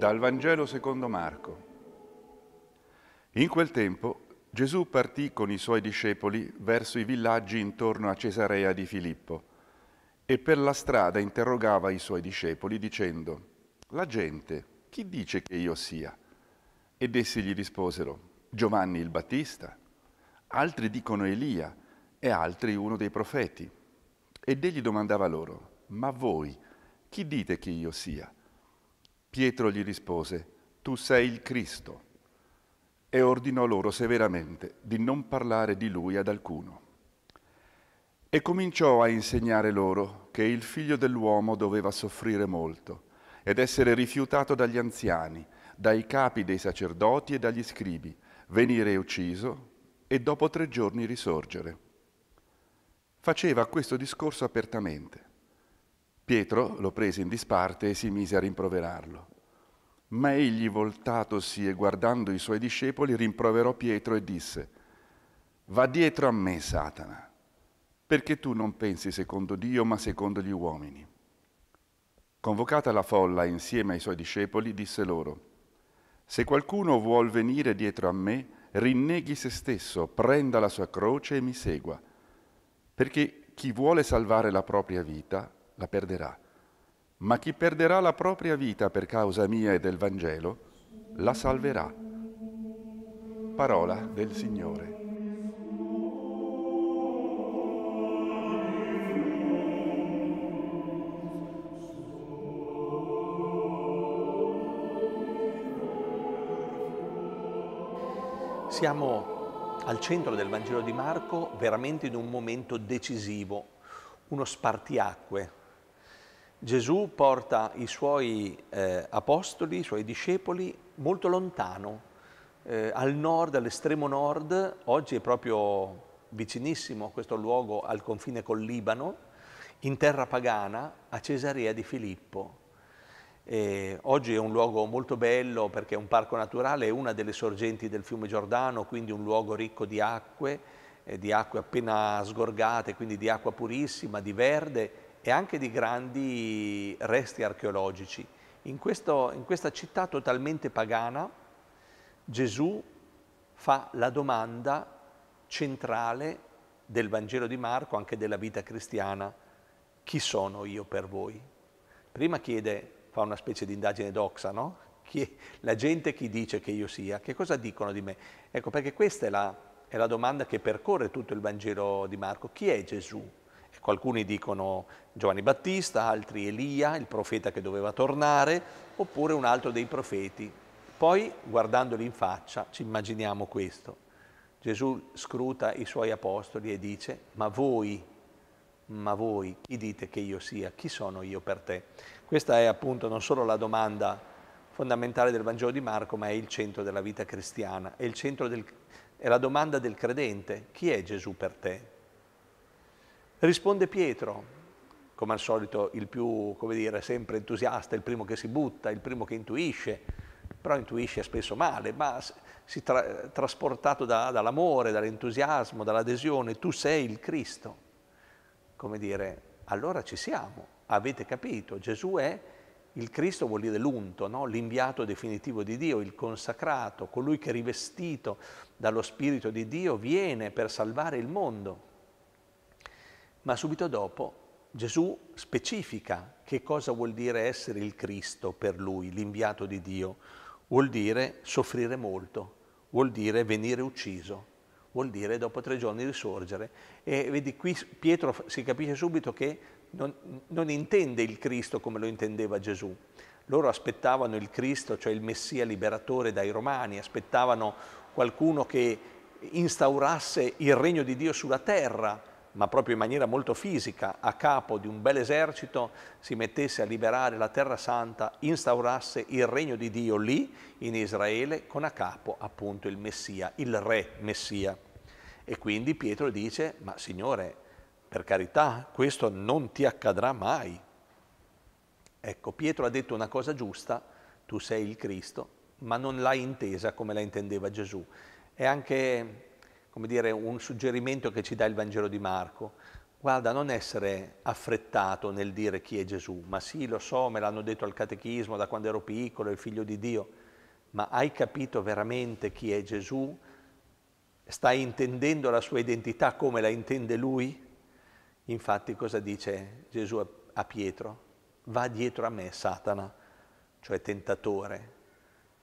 Dal Vangelo secondo Marco. In quel tempo Gesù partì con i suoi discepoli verso i villaggi intorno a Cesarea di Filippo e per la strada interrogava i suoi discepoli dicendo, La gente, chi dice che io sia? Ed essi gli risposero, Giovanni il Battista, altri dicono Elia e altri uno dei profeti. Ed egli domandava loro, Ma voi, chi dite che io sia? Pietro gli rispose, tu sei il Cristo, e ordinò loro severamente di non parlare di lui ad alcuno. E cominciò a insegnare loro che il figlio dell'uomo doveva soffrire molto ed essere rifiutato dagli anziani, dai capi dei sacerdoti e dagli scribi, venire ucciso e dopo tre giorni risorgere. Faceva questo discorso apertamente. Pietro lo prese in disparte e si mise a rimproverarlo. Ma egli, voltatosi e guardando i suoi discepoli, rimproverò Pietro e disse, Va dietro a me, Satana, perché tu non pensi secondo Dio, ma secondo gli uomini. Convocata la folla insieme ai suoi discepoli, disse loro, Se qualcuno vuol venire dietro a me, rinneghi se stesso, prenda la sua croce e mi segua, perché chi vuole salvare la propria vita la perderà, ma chi perderà la propria vita per causa mia e del Vangelo, la salverà. Parola del Signore. Siamo al centro del Vangelo di Marco veramente in un momento decisivo, uno spartiacque Gesù porta i suoi eh, apostoli, i suoi discepoli molto lontano, eh, al nord, all'estremo nord, oggi è proprio vicinissimo a questo luogo al confine col Libano, in terra pagana, a Cesarea di Filippo. Eh, oggi è un luogo molto bello perché è un parco naturale, è una delle sorgenti del fiume Giordano, quindi un luogo ricco di acque, eh, di acque appena sgorgate, quindi di acqua purissima, di verde e anche di grandi resti archeologici. In, questo, in questa città totalmente pagana Gesù fa la domanda centrale del Vangelo di Marco, anche della vita cristiana, chi sono io per voi? Prima chiede, fa una specie di indagine doxa, no? Chi, la gente chi dice che io sia, che cosa dicono di me? Ecco, perché questa è la, è la domanda che percorre tutto il Vangelo di Marco, chi è Gesù? Alcuni dicono Giovanni Battista, altri Elia, il profeta che doveva tornare, oppure un altro dei profeti. Poi, guardandoli in faccia, ci immaginiamo questo. Gesù scruta i suoi apostoli e dice, ma voi, ma voi, chi dite che io sia? Chi sono io per te? Questa è appunto non solo la domanda fondamentale del Vangelo di Marco, ma è il centro della vita cristiana, è, del, è la domanda del credente, chi è Gesù per te? Risponde Pietro, come al solito il più, come dire, sempre entusiasta, il primo che si butta, il primo che intuisce, però intuisce spesso male, ma si tra, trasportato da, dall'amore, dall'entusiasmo, dall'adesione, tu sei il Cristo. Come dire, allora ci siamo, avete capito, Gesù è il Cristo vuol dire l'unto, no? l'inviato definitivo di Dio, il consacrato, colui che rivestito dallo Spirito di Dio viene per salvare il mondo. Ma subito dopo Gesù specifica che cosa vuol dire essere il Cristo per lui, l'inviato di Dio. Vuol dire soffrire molto, vuol dire venire ucciso, vuol dire dopo tre giorni risorgere. E vedi qui Pietro si capisce subito che non, non intende il Cristo come lo intendeva Gesù. Loro aspettavano il Cristo, cioè il Messia liberatore dai Romani, aspettavano qualcuno che instaurasse il regno di Dio sulla terra, ma proprio in maniera molto fisica, a capo di un bel esercito, si mettesse a liberare la terra santa, instaurasse il regno di Dio lì, in Israele, con a capo appunto il Messia, il re Messia. E quindi Pietro dice, ma Signore, per carità, questo non ti accadrà mai. Ecco, Pietro ha detto una cosa giusta, tu sei il Cristo, ma non l'hai intesa come la intendeva Gesù. È anche come dire, un suggerimento che ci dà il Vangelo di Marco. Guarda, non essere affrettato nel dire chi è Gesù, ma sì, lo so, me l'hanno detto al catechismo da quando ero piccolo, il figlio di Dio, ma hai capito veramente chi è Gesù? Stai intendendo la sua identità come la intende lui? Infatti cosa dice Gesù a Pietro? Va dietro a me, Satana, cioè tentatore,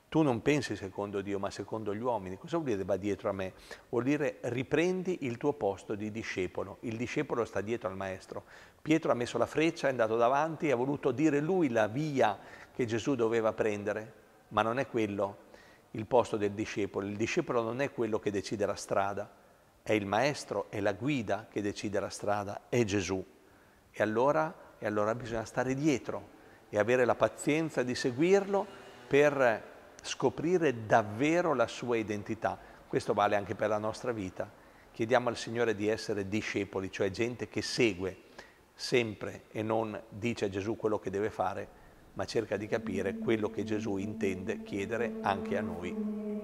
tu non pensi secondo Dio, ma secondo gli uomini. Cosa vuol dire va dietro a me? Vuol dire riprendi il tuo posto di discepolo. Il discepolo sta dietro al maestro. Pietro ha messo la freccia, è andato davanti e ha voluto dire lui la via che Gesù doveva prendere, ma non è quello il posto del discepolo. Il discepolo non è quello che decide la strada, è il maestro, è la guida che decide la strada, è Gesù. E allora, e allora bisogna stare dietro e avere la pazienza di seguirlo per scoprire davvero la sua identità. Questo vale anche per la nostra vita. Chiediamo al Signore di essere discepoli, cioè gente che segue sempre e non dice a Gesù quello che deve fare, ma cerca di capire quello che Gesù intende chiedere anche a noi